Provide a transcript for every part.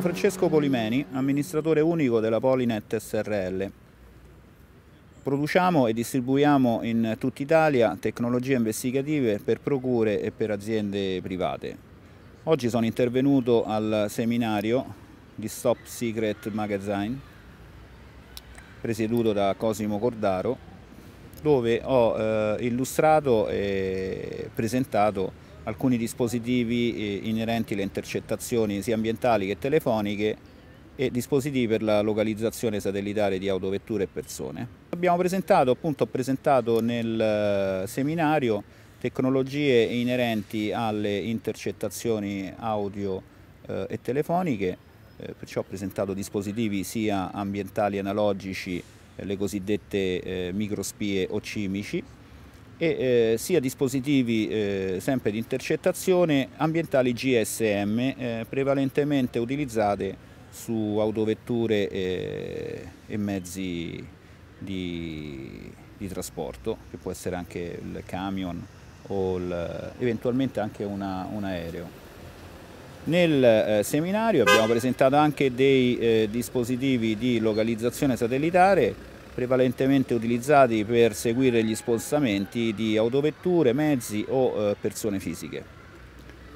Sono Francesco Polimeni, amministratore unico della Polinet SRL. Produciamo e distribuiamo in tutta Italia tecnologie investigative per procure e per aziende private. Oggi sono intervenuto al seminario di Stop Secret Magazine, presieduto da Cosimo Cordaro, dove ho eh, illustrato e presentato alcuni dispositivi eh, inerenti alle intercettazioni sia ambientali che telefoniche e dispositivi per la localizzazione satellitare di autovetture e persone. Abbiamo presentato, appunto, ho presentato nel eh, seminario tecnologie inerenti alle intercettazioni audio eh, e telefoniche, eh, perciò ho presentato dispositivi sia ambientali analogici, eh, le cosiddette eh, microspie o cimici, e eh, sia dispositivi eh, sempre di intercettazione ambientali GSM eh, prevalentemente utilizzate su autovetture eh, e mezzi di, di, trasporto che può essere anche il camion o il, eventualmente anche una, un aereo. Nel eh, seminario abbiamo presentato anche dei eh, dispositivi di localizzazione satellitare prevalentemente utilizzati per seguire gli spostamenti di autovetture, mezzi o eh, persone fisiche.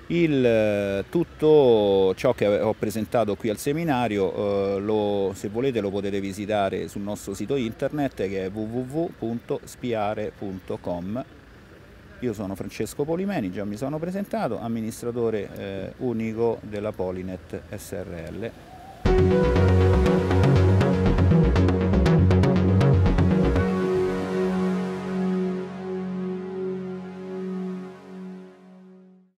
Il, eh, tutto ciò che ho presentato qui al seminario, eh, lo, se volete lo potete visitare sul nostro sito internet che è www.spiare.com. Io sono Francesco Polimeni, già mi sono presentato, amministratore unico della Polinet SRL.